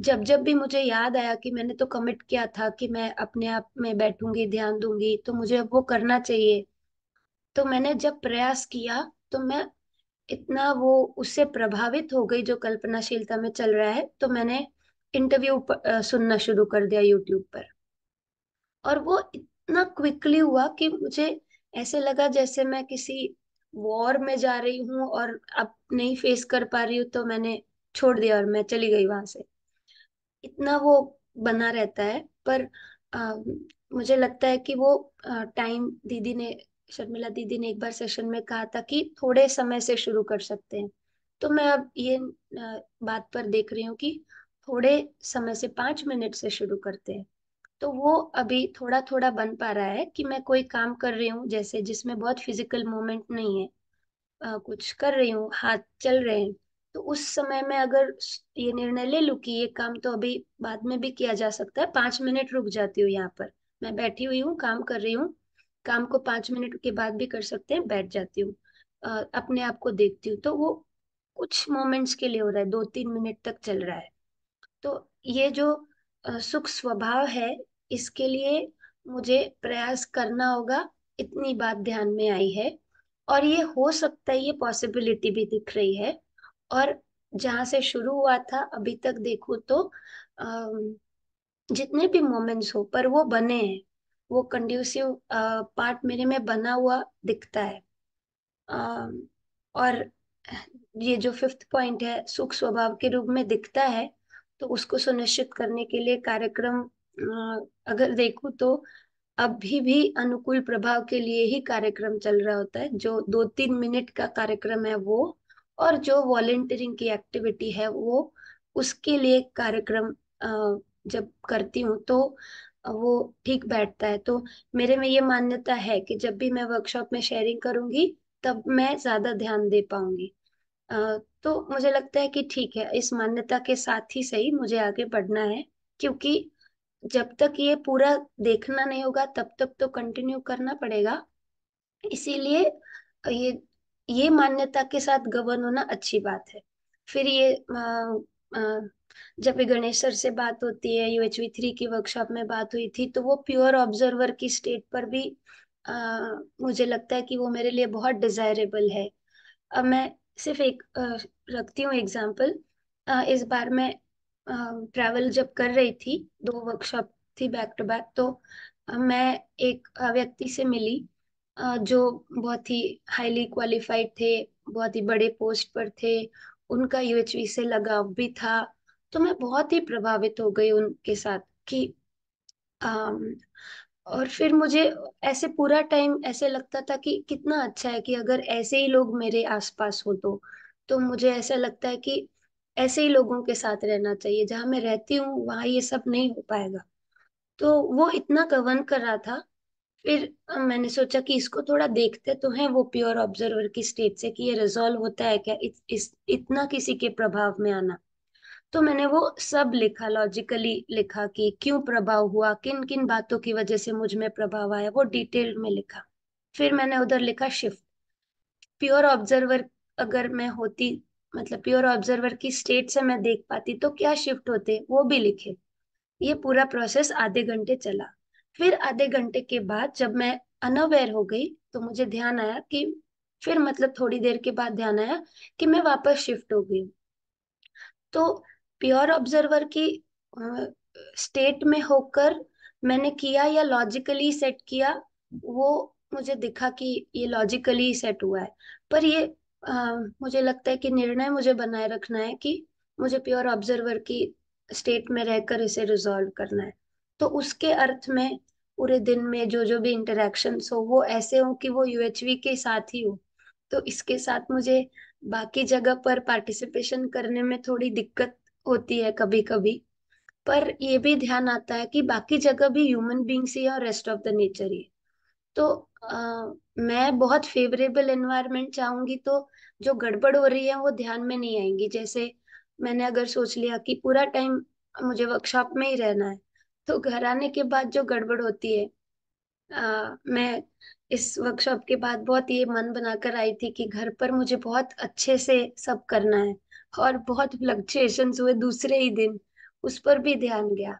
B: जब जब भी मुझे याद आया कि मैंने तो कमिट किया था कि मैं अपने आप में बैठूंगी ध्यान दूंगी तो मुझे अब वो करना चाहिए तो मैंने जब प्रयास किया तो मैं इतना वो उससे प्रभावित हो गई जो कल्पनाशीलता में चल रहा है तो मैंने इंटरव्यू सुनना शुरू कर दिया यूट्यूब पर और वो इतना क्विकली हुआ कि मुझे ऐसे लगा जैसे मैं किसी वॉर में जा रही हूँ और अब नहीं फेस कर पा रही हूँ तो मैंने छोड़ दिया और मैं चली गई वहां से इतना वो बना रहता है पर आ, मुझे लगता है कि वो टाइम दीदी ने शर्मिला दीदी ने एक बार सेशन में कहा था कि थोड़े समय से शुरू कर सकते हैं तो मैं अब ये बात पर देख रही हूँ कि थोड़े समय से पांच मिनट से शुरू करते हैं तो वो अभी थोड़ा थोड़ा बन पा रहा है कि मैं कोई काम कर रही हूँ जैसे जिसमें बहुत फिजिकल मूवमेंट नहीं है आ, कुछ कर रही हूँ हाथ चल रहे हैं तो उस समय में अगर ये निर्णय ले लू कि ये काम तो अभी बाद में भी किया जा सकता है पांच मिनट रुक जाती हूँ यहाँ पर मैं बैठी हुई हूँ काम कर रही हूँ काम को पांच मिनट के बाद भी कर सकते हैं बैठ जाती हूँ अपने आप को देखती हूँ तो वो कुछ मोमेंट्स के लिए हो रहा है दो तीन मिनट तक चल रहा है तो ये जो सुख स्वभाव है इसके लिए मुझे प्रयास करना होगा इतनी बात ध्यान में आई है और ये हो सकता है ये पॉसिबिलिटी भी दिख रही है और जहां से शुरू हुआ था अभी तक देखो तो जितने भी मोमेंट्स हो पर वो बने हैं वो कंड्यूसिव पार्ट मेरे में बना हुआ दिखता है और ये जो फिफ्थ पॉइंट है सुख स्वभाव के रूप में दिखता है तो उसको सुनिश्चित करने के लिए कार्यक्रम अगर देखू तो अभी भी अनुकूल प्रभाव के लिए ही कार्यक्रम चल रहा होता है जो दो तीन मिनट का कार्यक्रम है वो और जो वॉलेंटियरिंग की एक्टिविटी है वो उसके लिए कार्यक्रम जब करती हूँ तो वो ठीक बैठता है तो मेरे में ये मान्यता है कि जब भी मैं वर्कशॉप में शेयरिंग करूंगी तब मैं ज्यादा ध्यान दे पाऊंगी तो मुझे लगता है कि ठीक है इस मान्यता के साथ ही सही मुझे आगे बढ़ना है क्योंकि जब तक ये पूरा देखना नहीं होगा तब तक तो कंटिन्यू करना पड़ेगा इसीलिए ये ये मान्यता के साथ गवर्न होना अच्छी बात है फिर ये आ, आ, जब भी गणेश सर से बात होती है यू एच वी थ्री की वर्कशॉप में बात हुई थी तो वो प्योर ऑब्जर्वर की स्टेट पर भी आ, मुझे लगता है कि वो मेरे लिए बहुत डिजायरेबल है अब मैं सिर्फ एक आ, रखती हूँ एग्जाम्पल इस बार मैं ट्रैवल जब कर रही थी दो वर्कशॉप थी बैक टू बैक तो मैं एक व्यक्ति से मिली जो बहुत ही हाईली क्वालिफाइड थे बहुत ही बड़े पोस्ट पर थे उनका यूएचवी से लगाव भी था तो मैं बहुत ही प्रभावित हो गई उनके साथ कि और फिर मुझे ऐसे पूरा टाइम ऐसे लगता था कि कितना अच्छा है कि अगर ऐसे ही लोग मेरे आसपास हो तो तो मुझे ऐसा लगता है कि ऐसे ही लोगों के साथ रहना चाहिए जहां मैं रहती हूँ वहां ये सब नहीं हो पाएगा तो वो इतना गवन कर रहा था फिर मैंने सोचा कि इसको थोड़ा देखते तो हैं वो प्योर ऑब्जर्वर की स्टेट से कि ये रिजोल्व होता है क्या इत, इस इतना किसी के प्रभाव में आना तो मैंने वो सब लिखा लॉजिकली लिखा कि क्यों प्रभाव हुआ किन किन बातों की वजह से मुझ में प्रभाव आया वो डिटेल में लिखा फिर मैंने उधर लिखा शिफ्ट प्योर ऑब्जर्वर अगर मैं होती मतलब प्योर ऑब्जर्वर की स्टेट से मैं देख पाती तो क्या शिफ्ट होते वो भी लिखे ये पूरा प्रोसेस आधे घंटे चला फिर आधे घंटे के बाद जब मैं अनअवेयर हो गई तो मुझे ध्यान आया कि फिर मतलब थोड़ी देर के बाद ध्यान आया कि मैं वापस शिफ्ट हो गई तो प्योर ऑब्जर्वर की स्टेट में होकर मैंने किया या लॉजिकली सेट किया वो मुझे दिखा कि ये लॉजिकली सेट हुआ है पर ये आ, मुझे लगता है कि निर्णय मुझे बनाए रखना है कि मुझे प्योर ऑब्जर्वर की स्टेट में रहकर इसे रिजॉल्व करना है तो उसके अर्थ में पूरे दिन में जो जो भी इंटरेक्शन हो वो ऐसे हो कि वो यूएचवी के साथ ही हो तो इसके साथ मुझे बाकी जगह पर पार्टिसिपेशन करने में थोड़ी दिक्कत होती है कभी कभी पर ये भी ध्यान आता है कि बाकी जगह भी ह्यूमन बींग्स ही है और रेस्ट ऑफ द नेचर ही तो आ, मैं बहुत फेवरेबल एनवायरमेंट चाहूंगी तो जो गड़बड़ हो रही है वो ध्यान में नहीं आएंगी जैसे मैंने अगर सोच लिया कि पूरा टाइम मुझे वर्कशॉप में ही रहना है तो घर आने के बाद जो गड़बड़ होती है आ, मैं इस वर्कशॉप के बाद बहुत ये मन बनाकर आई थी कि घर पर मुझे बहुत अच्छे से सब करना है और बहुत फ्लक्चुएशन हुए दूसरे ही दिन उस पर भी ध्यान गया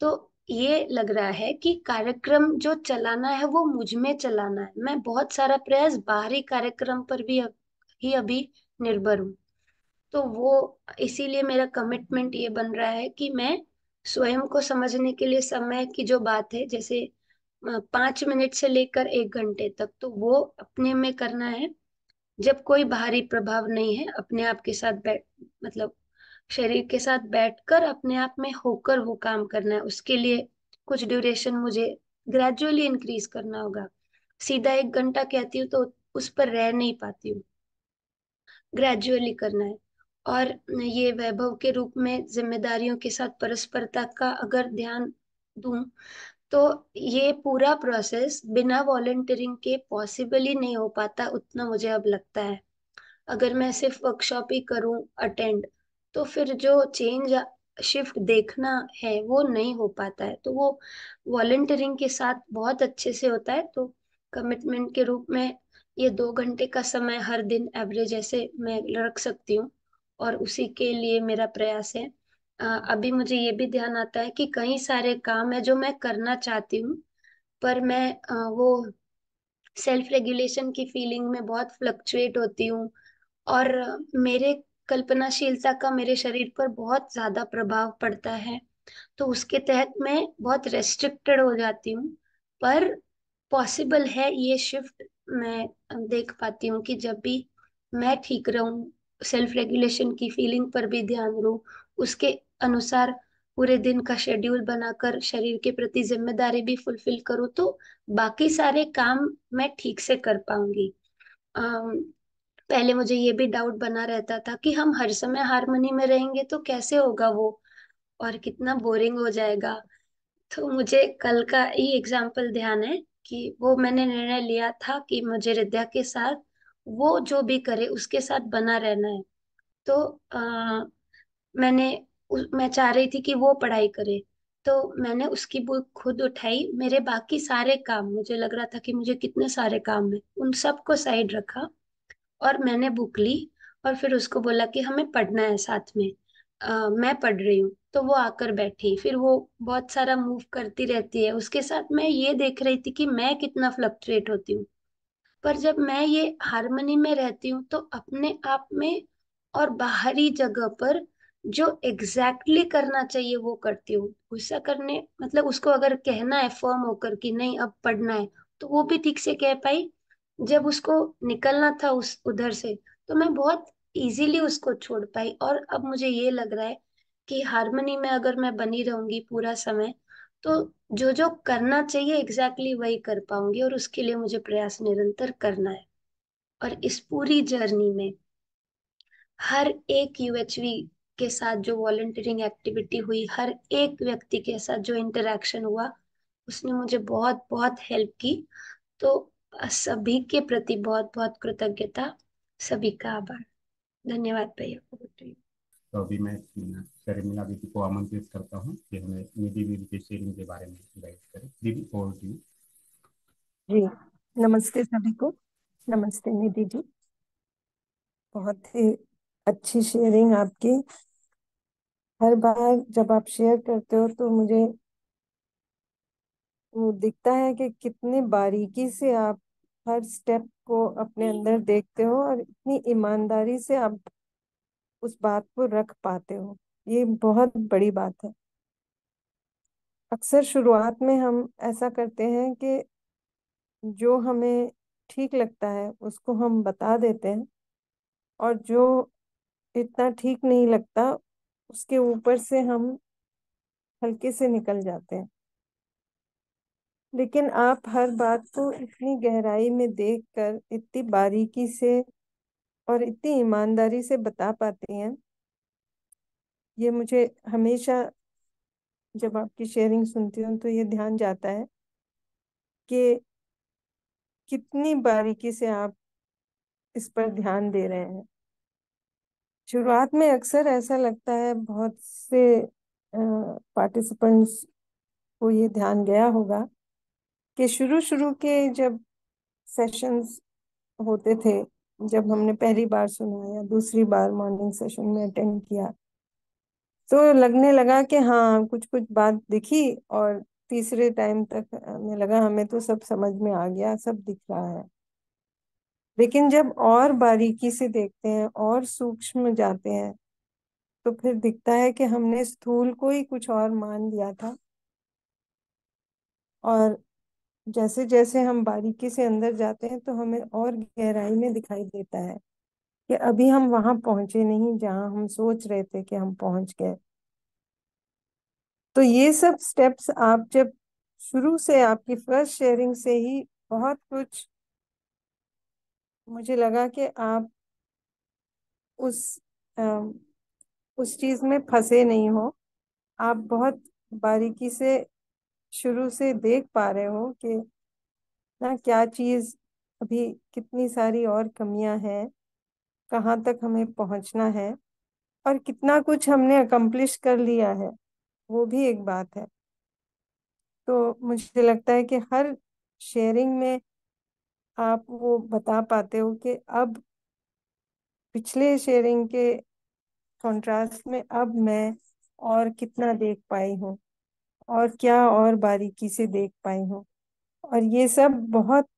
B: तो ये लग रहा है कि कार्यक्रम जो चलाना है वो मुझ में चलाना है मैं बहुत सारा प्रयास बाहरी कार्यक्रम पर भी अब, ही अभी निर्भर हूँ तो वो इसीलिए मेरा कमिटमेंट ये बन रहा है कि मैं स्वयं को समझने के लिए समय की जो बात है जैसे पांच मिनट से लेकर एक घंटे तक तो वो अपने में करना है जब कोई बाहरी प्रभाव नहीं है अपने आप के साथ बैठ मतलब शरीर के साथ बैठकर अपने आप में होकर वो काम करना है उसके लिए कुछ ड्यूरेशन मुझे ग्रेजुअली इंक्रीज करना होगा सीधा एक घंटा कहती हूँ तो उस पर रह नहीं पाती हूँ ग्रेजुअली करना है और ये वैभव के रूप में जिम्मेदारियों के साथ परस्परता का अगर ध्यान दूं तो ये पूरा प्रोसेस बिना वॉल्टियरिंग के पॉसिबल ही नहीं हो पाता उतना मुझे अब लगता है अगर मैं सिर्फ वर्कशॉप ही करूं अटेंड तो फिर जो चेंज शिफ्ट देखना है वो नहीं हो पाता है तो वो वॉल्टियरिंग के साथ बहुत अच्छे से होता है तो कमिटमेंट के रूप में ये दो घंटे का समय हर दिन एवरेज ऐसे मैं रख सकती हूँ और उसी के लिए मेरा प्रयास है अभी मुझे ये भी ध्यान आता है कि कई सारे काम है जो मैं करना चाहती हूँ पर मैं वो सेल्फ रेगुलेशन की फीलिंग में बहुत फ्लक्चुएट होती हूँ और मेरे कल्पनाशीलता का मेरे शरीर पर बहुत ज्यादा प्रभाव पड़ता है तो उसके तहत मैं बहुत रेस्ट्रिक्टेड हो जाती हूँ पर पॉसिबल है ये शिफ्ट मैं देख पाती हूँ कि जब भी मैं ठीक रहूँ सेल्फ रेगुलेशन की फीलिंग पर भी ध्यान दो उसके अनुसार पूरे दिन का शेड्यूल बनाकर शरीर के प्रति जिम्मेदारी भी फुलफिल करो तो बाकी सारे काम मैं ठीक से कर पाऊंगी पहले मुझे ये भी डाउट बना रहता था कि हम हर समय हारमोनी में रहेंगे तो कैसे होगा वो और कितना बोरिंग हो जाएगा तो मुझे कल का ही एग्जाम्पल ध्यान है कि वो मैंने निर्णय लिया था कि मुझे हृदय के साथ वो जो भी करे उसके साथ बना रहना है तो आ, मैंने मैं चाह रही थी कि वो पढ़ाई करे तो मैंने उसकी बुक खुद उठाई मेरे बाकी सारे काम मुझे लग रहा था कि मुझे कितने सारे काम है उन सबको साइड रखा और मैंने बुक ली और फिर उसको बोला कि हमें पढ़ना है साथ में आ, मैं पढ़ रही हूँ तो वो आकर बैठी फिर वो बहुत सारा मूव करती रहती है उसके साथ मैं ये देख रही थी कि मैं कितना फ्लक्चुएट होती हूँ पर जब मैं ये हारमोनी में रहती हूँ तो अपने आप में और बाहरी जगह पर जो एग्जैक्टली exactly करना चाहिए वो करती हूँ गुस्सा करने मतलब उसको अगर कहना है फॉर्म होकर कि नहीं अब पढ़ना है तो वो भी ठीक से कह पाई जब उसको निकलना था उस उधर से तो मैं बहुत इजीली उसको छोड़ पाई और अब मुझे ये लग रहा है कि हारमोनी में अगर मैं बनी रहूंगी पूरा समय तो जो जो करना चाहिए एग्जैक्टली exactly वही कर पाऊंगी और उसके लिए मुझे प्रयास निरंतर करना है और इस पूरी जर्नी में हर एक यूएचवी के साथ जो वॉल्टियरिंग एक्टिविटी हुई हर एक व्यक्ति के साथ जो इंटरेक्शन हुआ उसने मुझे बहुत बहुत हेल्प की तो सभी के प्रति बहुत बहुत कृतज्ञता सभी का आभार धन्यवाद भैया अभी मैं शर्मिला दीदी को आमंत्रित करता हूँ कि हमें
A: निधि दीदी के शेयरिंग के बारे में गाइड करें दीदी और जी जी नमस्ते सभी को नमस्ते निधि जी बहुत ही अच्छी शेयरिंग आपकी हर बार जब आप शेयर करते हो तो मुझे वो दिखता है कि कितने बारीकी से आप हर स्टेप को अपने अंदर देखते हो और इतनी ईमानदारी से आप उस बात को रख पाते हो ये बहुत बड़ी बात है अक्सर शुरुआत में हम ऐसा करते हैं कि जो हमें ठीक लगता है उसको हम बता देते हैं और जो इतना ठीक नहीं लगता उसके ऊपर से हम हल्के से निकल जाते हैं लेकिन आप हर बात को इतनी गहराई में देखकर इतनी बारीकी से और इतनी ईमानदारी से बता पाती हैं ये मुझे हमेशा जब आपकी शेयरिंग सुनती हूँ तो ये ध्यान जाता है कि कितनी बारीकी से आप इस पर ध्यान दे रहे हैं शुरुआत में अक्सर ऐसा लगता है बहुत से पार्टिसिपेंट्स को ये ध्यान गया होगा कि शुरू शुरू के जब सेशंस होते थे जब हमने पहली बार सुना या दूसरी बार मॉर्निंग सेशन में अटेंड किया तो लगने लगा कि हाँ कुछ कुछ बात दिखी और तीसरे टाइम तक हमें लगा हमें तो सब समझ में आ गया सब दिख रहा है लेकिन जब और बारीकी से देखते हैं और सूक्ष्म जाते हैं तो फिर दिखता है कि हमने स्थूल को ही कुछ और मान लिया था और जैसे जैसे हम बारीकी से अंदर जाते हैं तो हमें और गहराई में दिखाई देता है कि अभी हम वहां पहुंचे नहीं जहां हम सोच रहे थे कि हम पहुंच गए तो ये सब स्टेप्स आप जब शुरू से आपकी फर्स्ट शेयरिंग से ही बहुत कुछ मुझे लगा कि आप उस आ, उस चीज में फंसे नहीं हो आप बहुत बारीकी से शुरू से देख पा रहे हो कि ना क्या चीज अभी कितनी सारी और कमियां हैं कहाँ तक हमें पहुँचना है और कितना कुछ हमने अकम्प्लिश कर लिया है वो भी एक बात है तो मुझे लगता है कि हर शेयरिंग में आप वो बता पाते हो कि अब पिछले शेयरिंग के कंट्रास्ट में अब मैं और कितना देख पाई हूँ और क्या और बारीकी से देख पाई हूँ और ये सब बहुत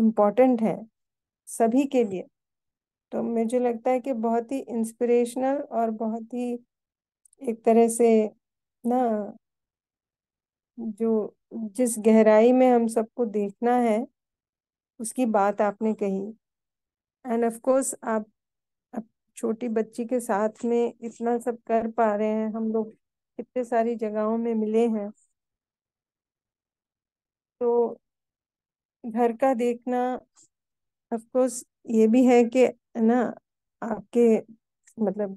A: इम्पोर्टेंट है सभी के लिए तो मुझे लगता है कि बहुत ही इंस्पिरेशनल और बहुत ही एक तरह से ना जो जिस गहराई में हम सबको देखना है उसकी बात आपने कही एंड ऑफ कोर्स आप छोटी बच्ची के साथ में इतना सब कर पा रहे हैं हम लोग कितने सारी जगहों में मिले हैं तो घर का देखना ऑफ कोर्स ये भी है कि ना आपके मतलब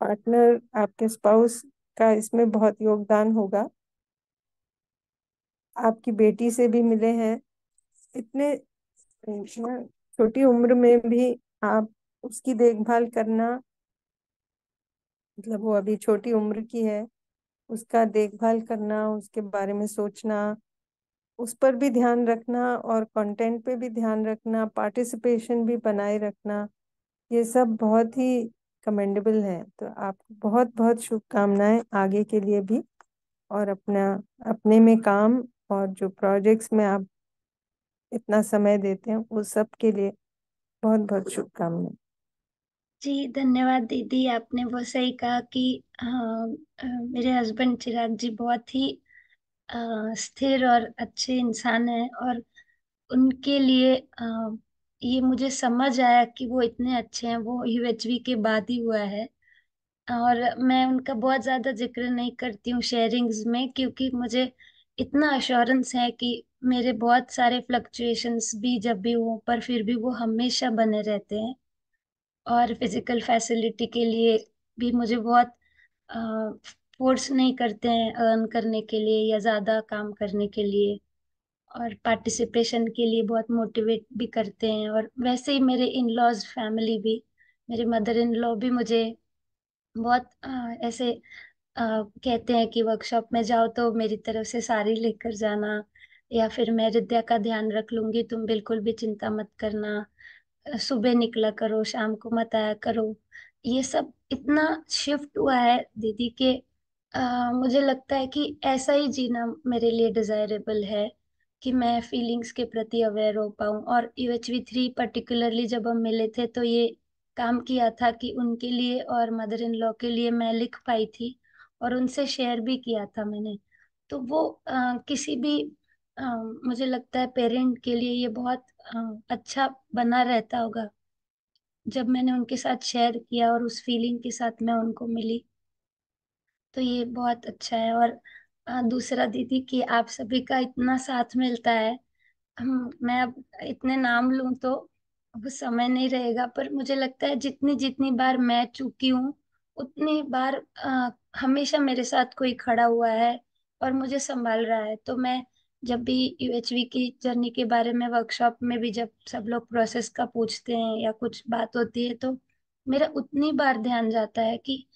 A: पार्टनर आपके स्पाउस का इसमें बहुत योगदान होगा आपकी बेटी से भी मिले हैं इतने छोटी उम्र में भी आप उसकी देखभाल करना मतलब वो अभी छोटी उम्र की है उसका देखभाल करना उसके बारे में सोचना उस पर भी ध्यान रखना और कंटेंट पे भी ध्यान रखना पार्टिसिपेशन भी बनाए रखना ये सब बहुत ही कमेंडेबल है तो आपको बहुत बहुत शुभकामनाएं आगे के लिए भी और अपना अपने में काम और जो प्रोजेक्ट्स में आप इतना समय देते हैं वो सब के लिए बहुत बहुत शुभकामनाएं
B: जी धन्यवाद दीदी आपने वो सही कहा कि आ, हाँ, आ, मेरे हस्बैंड चिराग जी बहुत ही स्थिर और अच्छे इंसान हैं और उनके लिए आ, ये मुझे समझ आया कि वो इतने अच्छे हैं वो यूएचवी के बाद ही हुआ है और मैं उनका बहुत ज्यादा जिक्र नहीं करती हूँ शेयरिंग्स में क्योंकि मुझे इतना अश्योरेंस है कि मेरे बहुत सारे फ्लक्चुएशंस भी जब भी हों पर फिर भी वो हमेशा बने रहते हैं और फिजिकल फैसिलिटी के लिए भी मुझे बहुत फोर्स नहीं करते हैं अर्न करने के लिए या ज़्यादा काम करने के लिए और पार्टिसिपेशन के लिए बहुत मोटिवेट भी करते हैं और वैसे ही मेरे इन लॉज फैमिली भी मेरे मदर इन लॉ भी मुझे बहुत आ, ऐसे आ, कहते हैं कि वर्कशॉप में जाओ तो मेरी तरफ से साड़ी लेकर जाना या फिर मैं हृदय का ध्यान रख लूंगी तुम बिल्कुल भी चिंता मत करना सुबह निकला करो शाम को मत आया करो ये सब इतना शिफ्ट हुआ है दीदी के मुझे लगता है कि ऐसा ही जीना मेरे लिए डिजायरेबल है कि मैं फीलिंग्स के प्रति अवेयर हो पाऊं और वी थ्री पर्टिकुलरली जब हम मिले थे तो ये काम किया था कि उनके लिए और मदर इन लॉ के लिए मैं लिख पाई थी और उनसे शेयर भी किया था मैंने तो वो आ, किसी भी आ, मुझे लगता है पेरेंट के लिए ये बहुत आ, अच्छा बना रहता होगा जब मैंने उनके साथ शेयर किया और उस फीलिंग के साथ मैं उनको मिली तो ये बहुत अच्छा है और दूसरा दीदी कि आप सभी का इतना साथ मिलता है मैं अब इतने नाम लूं तो अब समय नहीं रहेगा पर मुझे लगता है जितनी जितनी बार मैं चुकी हूँ उतनी बार आ, हमेशा मेरे साथ कोई खड़ा हुआ है और मुझे संभाल रहा है तो मैं जब भी यूएचवी की जर्नी के बारे में वर्कशॉप में भी जब सब लोग प्रोसेस का पूछते हैं या कुछ बात होती है तो मेरा उतनी बार ध्यान जाता है कि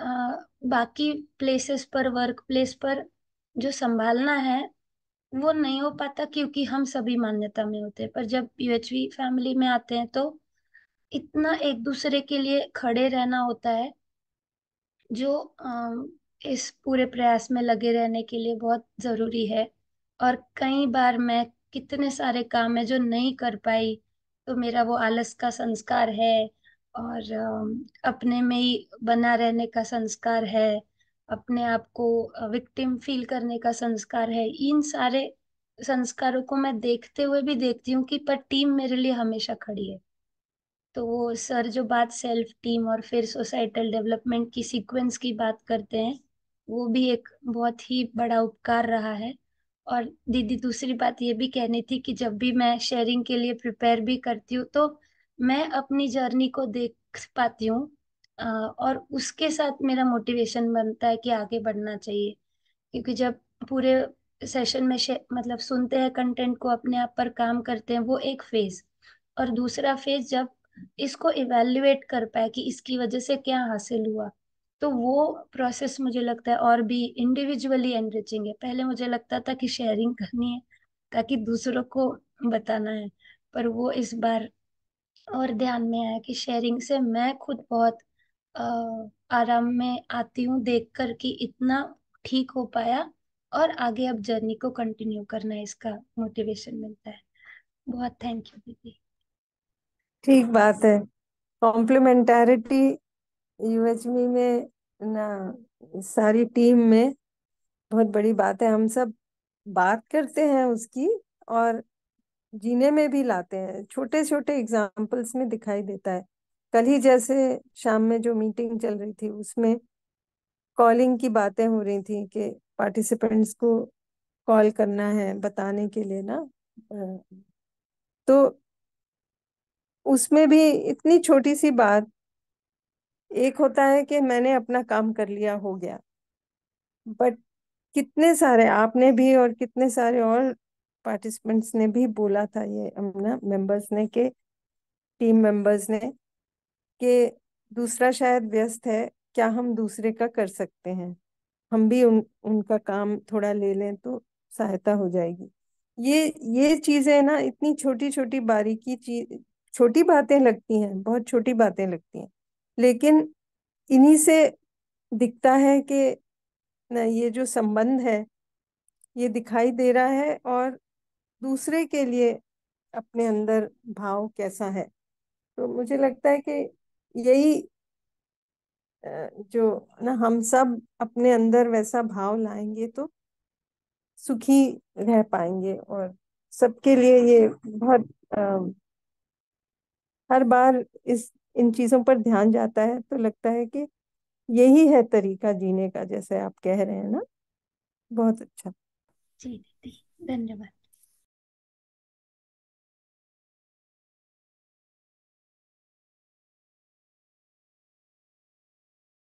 B: बाकी प्लेसेस पर वर्क प्लेस पर जो संभालना है वो नहीं हो पाता क्योंकि हम सभी मान्यता में होते हैं पर जब यूएचवी फैमिली में आते हैं तो इतना एक दूसरे के लिए खड़े रहना होता है जो इस पूरे प्रयास में लगे रहने के लिए बहुत जरूरी है और कई बार मैं कितने सारे काम है जो नहीं कर पाई तो मेरा वो आलस का संस्कार है और अपने में ही बना रहने का संस्कार है अपने आप को विक्टिम फील करने का संस्कार है इन सारे संस्कारों को मैं देखते हुए भी देखती हूँ कि पर टीम मेरे लिए हमेशा खड़ी है तो वो सर जो बात सेल्फ टीम और फिर सोसाइटल डेवलपमेंट की सीक्वेंस की बात करते हैं वो भी एक बहुत ही बड़ा उपकार रहा है और दीदी दूसरी बात ये भी कहनी थी कि जब भी मैं शेयरिंग के लिए प्रिपेयर भी करती हूँ तो मैं अपनी जर्नी को देख पाती हूँ और उसके साथ मेरा मोटिवेशन बनता है कि आगे बढ़ना चाहिए क्योंकि जब पूरे सेशन में मतलब सुनते हैं कंटेंट को अपने आप पर काम करते हैं वो एक फेज और दूसरा फेज जब इसको इवेल्युएट कर पाए कि इसकी वजह से क्या हासिल हुआ तो वो प्रोसेस मुझे लगता है और भी इंडिविजुअली एनरिचिंग है पहले मुझे लगता था कि शेयरिंग करनी है ताकि दूसरों को बताना है पर वो इस बार और ध्यान में आया कि शेयरिंग से मैं खुद बहुत आराम में आती हूँ देख कर कि इतना ठीक हो पाया और आगे अब जर्नी को कंटिन्यू करना है इसका मोटिवेशन मिलता है बहुत थैंक यू दीदी
A: ठीक बात है कॉम्प्लीमेंटेरिटी यूएचमी में ना सारी टीम में बहुत बड़ी बात है हम सब बात करते हैं उसकी और जीने में भी लाते हैं छोटे छोटे एग्जाम्पल्स में दिखाई देता है कल ही जैसे शाम में जो मीटिंग चल रही थी उसमें कॉलिंग की बातें हो रही थी कि पार्टिसिपेंट्स को कॉल करना है बताने के लिए ना तो उसमें भी इतनी छोटी सी बात एक होता है कि मैंने अपना काम कर लिया हो गया बट कितने सारे आपने भी और कितने सारे और पार्टिसिपेंट्स ने भी बोला था ये अपना मेंबर्स ने के टीम मेंबर्स ने के दूसरा शायद व्यस्त है क्या हम दूसरे का कर सकते हैं हम भी उन उनका काम थोड़ा ले लें तो सहायता हो जाएगी ये ये चीजें ना इतनी छोटी छोटी बारीकी चीज छोटी बातें लगती हैं बहुत छोटी बातें लगती हैं लेकिन इन्हीं से दिखता है कि ना ये जो संबंध है ये दिखाई दे रहा है और दूसरे के लिए अपने अंदर भाव कैसा है तो मुझे लगता है कि यही जो ना हम सब अपने अंदर वैसा भाव लाएंगे तो सुखी रह पाएंगे और सबके लिए ये बहुत आ, हर बार इस इन चीजों पर ध्यान जाता है तो लगता है कि यही है तरीका जीने का जैसे आप कह रहे हैं ना
B: बहुत अच्छा जी दीदी धन्यवाद